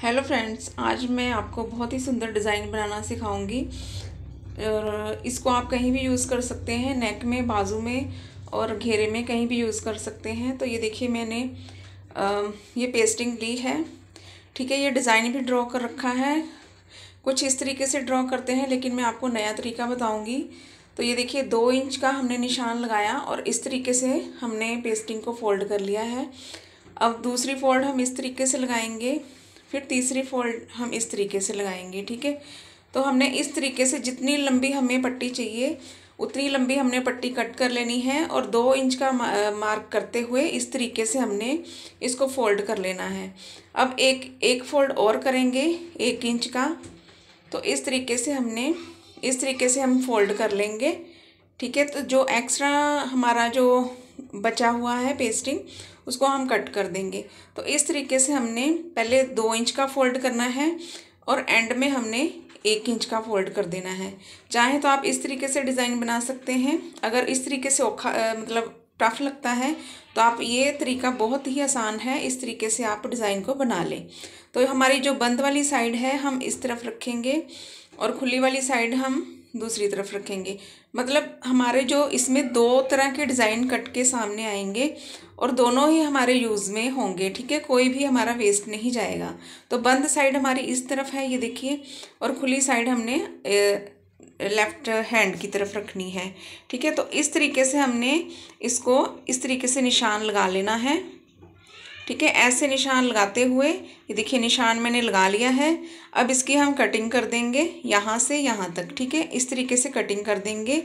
hello friends आज मैं आपको बहुत ही सुंदर डिज़ाइन बनाना सिखाऊंगी और इसको आप कहीं भी यूज़ कर सकते हैं नेक में बाजू में और घेरे में कहीं भी यूज़ कर सकते हैं तो ये देखिए मैंने ये पेस्टिंग ली है ठीक है ये डिज़ाइन भी ड्रॉ कर रखा है कुछ इस तरीके से ड्रॉ करते हैं लेकिन मैं आपको नया तरीका बताऊँगी तो ये देखिए दो इंच का हमने निशान लगाया और इस तरीके से हमने पेस्टिंग को फोल्ड कर लिया है अब दूसरी फोल्ड हम इस तरीके से लगाएंगे फिर तीसरी फोल्ड हम इस तरीके से लगाएंगे ठीक है तो हमने इस तरीके से जितनी लंबी हमें पट्टी चाहिए उतनी लंबी हमने पट्टी कट कर लेनी है और दो इंच का मार्क करते हुए इस तरीके से हमने इसको फोल्ड कर लेना है अब एक एक फोल्ड और करेंगे एक इंच का तो इस तरीके से हमने इस तरीके से हम फोल्ड कर लेंगे ठीक है तो जो एक्स्ट्रा हमारा जो बचा हुआ है पेस्टिंग उसको हम कट कर देंगे तो इस तरीके से हमने पहले दो इंच का फोल्ड करना है और एंड में हमने एक इंच का फोल्ड कर देना है चाहें तो आप इस तरीके से डिज़ाइन बना सकते हैं अगर इस तरीके से औखा मतलब टफ लगता है तो आप ये तरीका बहुत ही आसान है इस तरीके से आप डिज़ाइन को बना लें तो हमारी जो बंद वाली साइड है हम इस तरफ रखेंगे और खुली वाली साइड हम दूसरी तरफ रखेंगे मतलब हमारे जो इसमें दो तरह के डिज़ाइन कट के सामने आएंगे और दोनों ही हमारे यूज़ में होंगे ठीक है कोई भी हमारा वेस्ट नहीं जाएगा तो बंद साइड हमारी इस तरफ है ये देखिए और खुली साइड हमने लेफ़्ट हैंड की तरफ रखनी है ठीक है तो इस तरीके से हमने इसको इस तरीके से निशान लगा लेना है ठीक है ऐसे निशान लगाते हुए ये देखिए निशान मैंने लगा लिया है अब इसकी हम कटिंग कर देंगे यहाँ से यहाँ तक ठीक है इस तरीके से कटिंग कर देंगे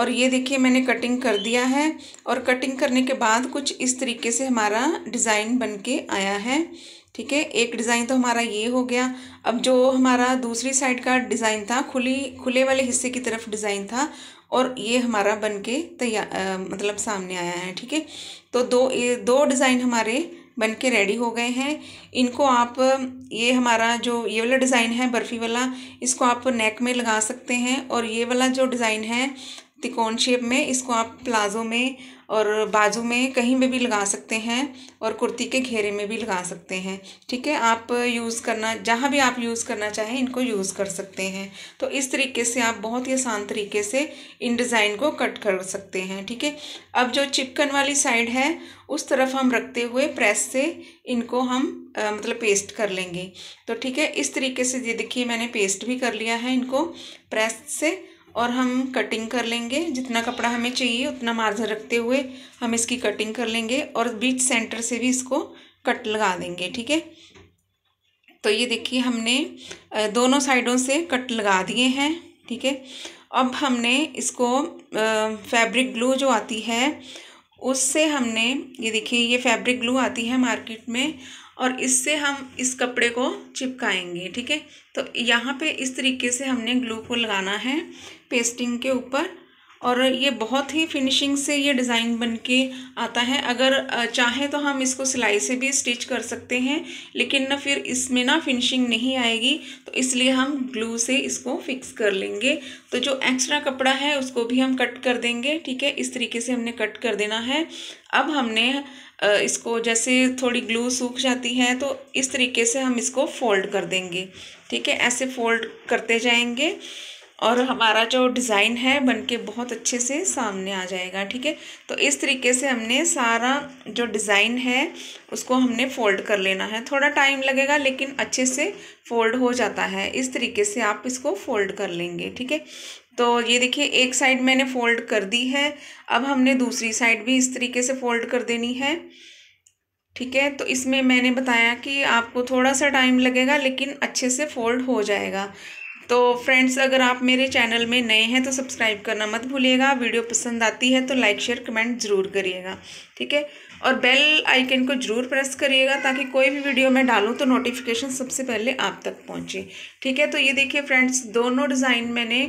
और ये देखिए मैंने कटिंग कर दिया है और कटिंग करने के बाद कुछ इस तरीके से हमारा डिज़ाइन बन के आया है ठीक है एक डिज़ाइन तो हमारा ये हो गया अब जो हमारा दूसरी साइड का डिज़ाइन था खुली खुले वाले हिस्से की तरफ डिज़ाइन था और ये हमारा बन के तैयार मतलब सामने आया है ठीक है तो दो ये दो डिज़ाइन हमारे बन के रेडी हो गए हैं इनको आप ये हमारा जो ये वाला डिज़ाइन है बर्फ़ी वाला इसको आप नेक में लगा सकते हैं और ये वाला जो डिज़ाइन है तिकोन शेप में इसको आप प्लाज़ो में और बाजू में कहीं में भी लगा सकते हैं और कुर्ती के घेरे में भी लगा सकते हैं ठीक है आप यूज़ करना जहाँ भी आप यूज़ करना चाहें इनको यूज़ कर सकते हैं तो इस तरीके से आप बहुत ही आसान तरीके से इन डिज़ाइन को कट कर सकते हैं ठीक है अब जो चिपकन वाली साइड है उस तरफ हम रखते हुए प्रेस से इनको हम आ, मतलब पेस्ट कर लेंगे तो ठीक है इस तरीके से ये देखिए मैंने पेस्ट भी कर लिया है इनको प्रेस से और हम कटिंग कर लेंगे जितना कपड़ा हमें चाहिए उतना मार्जर रखते हुए हम इसकी कटिंग कर लेंगे और बीच सेंटर से भी इसको कट लगा देंगे ठीक है तो ये देखिए हमने दोनों साइडों से कट लगा दिए हैं ठीक है अब हमने इसको फैब्रिक ग्लू जो आती है उससे हमने ये देखिए ये फैब्रिक ग्लू आती है मार्केट में और इससे हम इस कपड़े को चिपकाएंगे ठीक है तो यहाँ पे इस तरीके से हमने ग्लू को लगाना है पेस्टिंग के ऊपर और ये बहुत ही फिनिशिंग से ये डिज़ाइन बन के आता है अगर चाहें तो हम इसको सिलाई से भी स्टिच कर सकते हैं लेकिन ना फिर इसमें ना फिनिशिंग नहीं आएगी तो इसलिए हम ग्लू से इसको फिक्स कर लेंगे तो जो एक्स्ट्रा कपड़ा है उसको भी हम कट कर देंगे ठीक है इस तरीके से हमने कट कर देना है अब हमने इसको जैसे थोड़ी ग्लू सूख जाती है तो इस तरीके से हम इसको फोल्ड कर देंगे ठीक है ऐसे फोल्ड करते जाएंगे और हमारा जो डिज़ाइन है बनके बहुत अच्छे से सामने आ जाएगा ठीक है तो इस तरीके से हमने सारा जो डिज़ाइन है उसको हमने फ़ोल्ड कर लेना है थोड़ा टाइम लगेगा लेकिन अच्छे से फ़ोल्ड हो जाता है इस तरीके से आप इसको फ़ोल्ड कर लेंगे ठीक है तो ये देखिए एक साइड मैंने फ़ोल्ड कर दी है अब हमने दूसरी साइड भी इस तरीके से फ़ोल्ड कर देनी है ठीक है तो इसमें मैंने बताया कि आपको थोड़ा सा टाइम लगेगा लेकिन अच्छे से फोल्ड हो जाएगा तो फ्रेंड्स अगर आप मेरे चैनल में नए हैं तो सब्सक्राइब करना मत भूलिएगा वीडियो पसंद आती है तो लाइक शेयर कमेंट ज़रूर करिएगा ठीक है और बेल आइकन को ज़रूर प्रेस करिएगा ताकि कोई भी वीडियो मैं डालूँ तो नोटिफिकेशन सबसे पहले आप तक पहुँचे ठीक है तो ये देखिए फ्रेंड्स दोनों डिज़ाइन मैंने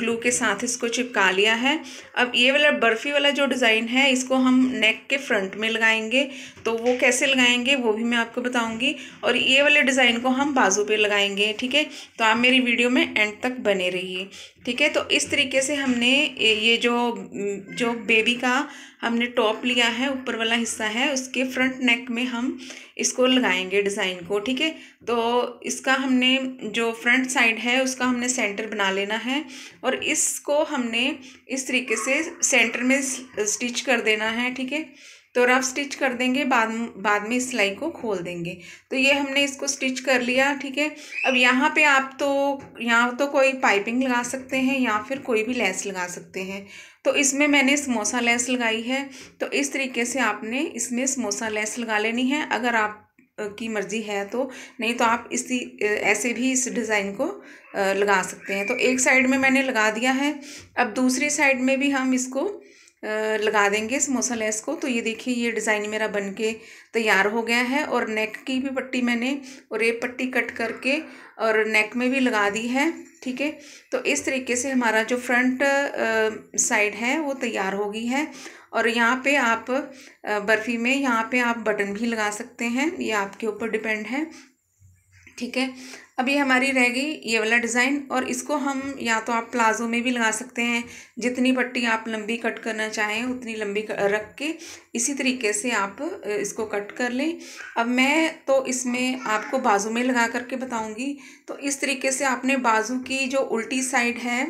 ग्लू के साथ इसको चिपका लिया है अब ये वाला बर्फ़ी वाला जो डिज़ाइन है इसको हम नेक के फ्रंट में लगाएंगे तो वो कैसे लगाएंगे वो भी मैं आपको बताऊँगी और ये वाले डिज़ाइन को हम बाजू पर लगाएंगे ठीक है तो आप मेरी वीडियो में एंड तक बने रहिए ठीक है तो इस तरीके से हमने ये जो जो बेबी का हमने टॉप लिया है ऊपर वाला हिस्सा है उसके फ्रंट नेक में हम इसको लगाएंगे डिज़ाइन को ठीक है तो इसका हमने जो फ्रंट साइड है उसका हमने सेंटर बना लेना है और इसको हमने इस तरीके से सेंटर में स्टिच कर देना है ठीक है तो रफ स्टिच कर देंगे बाद बाद में सिलाई को खोल देंगे तो ये हमने इसको स्टिच कर लिया ठीक है अब यहाँ पे आप तो यहाँ तो कोई पाइपिंग लगा सकते हैं या फिर कोई भी लेस लगा सकते हैं तो इसमें मैंने समोसा लेस लगाई है तो इस तरीके से आपने इसमें समोसा लेस लगा लेनी है अगर आप की मर्ज़ी है तो नहीं तो आप इसी ऐसे भी इस डिज़ाइन को लगा सकते हैं तो एक साइड में मैंने लगा दिया है अब दूसरी साइड में भी हम इसको लगा देंगे समोसा लेस को तो ये देखिए ये डिज़ाइन मेरा बन के तैयार हो गया है और नेक की भी पट्टी मैंने और एक पट्टी कट करके और नेक में भी लगा दी है ठीक है तो इस तरीके से हमारा जो फ्रंट साइड है वो तैयार हो गई है और यहाँ पे आप बर्फ़ी में यहाँ पे आप बटन भी लगा सकते हैं ये आपके ऊपर डिपेंड है ठीक है अभी हमारी रह गई ये वाला डिज़ाइन और इसको हम या तो आप प्लाजो में भी लगा सकते हैं जितनी पट्टी आप लंबी कट करना चाहें उतनी लंबी रख के इसी तरीके से आप इसको कट कर लें अब मैं तो इसमें आपको बाजू में लगा करके बताऊंगी तो इस तरीके से आपने बाजू की जो उल्टी साइड है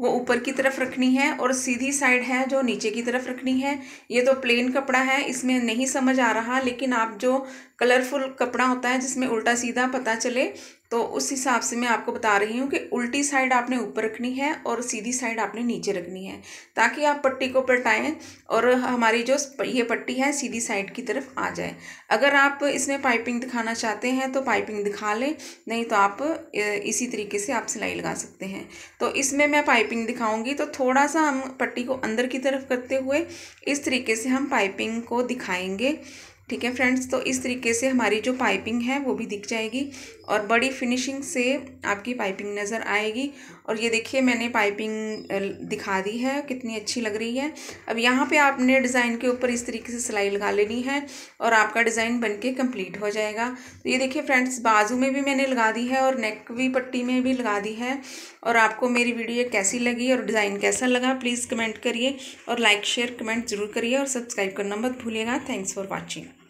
वो ऊपर की तरफ रखनी है और सीधी साइड है जो नीचे की तरफ रखनी है ये तो प्लेन कपड़ा है इसमें नहीं समझ आ रहा लेकिन आप जो कलरफुल कपड़ा होता है जिसमें उल्टा सीधा पता चले तो उस हिसाब से मैं आपको बता रही हूँ कि उल्टी साइड आपने ऊपर रखनी है और सीधी साइड आपने नीचे रखनी है ताकि आप पट्टी को पलटाएँ और हमारी जो ये पट्टी है सीधी साइड की तरफ आ जाए अगर आप इसमें पाइपिंग दिखाना चाहते हैं तो पाइपिंग दिखा लें नहीं तो आप इसी तरीके से आप सिलाई लगा सकते हैं तो इसमें मैं पाइपिंग दिखाऊँगी तो थोड़ा सा हम पट्टी को अंदर की तरफ करते हुए इस तरीके से हम पाइपिंग को दिखाएँगे ठीक है फ्रेंड्स तो इस तरीके से हमारी जो पाइपिंग है वो भी दिख जाएगी और बड़ी फिनिशिंग से आपकी पाइपिंग नज़र आएगी और ये देखिए मैंने पाइपिंग दिखा दी है कितनी अच्छी लग रही है अब यहाँ पे आपने डिज़ाइन के ऊपर इस तरीके से सिलाई लगा लेनी है और आपका डिज़ाइन बन के कम्प्लीट हो जाएगा तो ये देखिए फ्रेंड्स बाजू में भी मैंने लगा दी है और नेक भी पट्टी में भी लगा दी है और आपको मेरी वीडियो कैसी लगी और डिज़ाइन कैसा लगा प्लीज़ कमेंट करिए और लाइक शेयर कमेंट ज़रूर करिए और सब्सक्राइब करना मत भूलिएगा थैंक्स फॉर वॉचिंग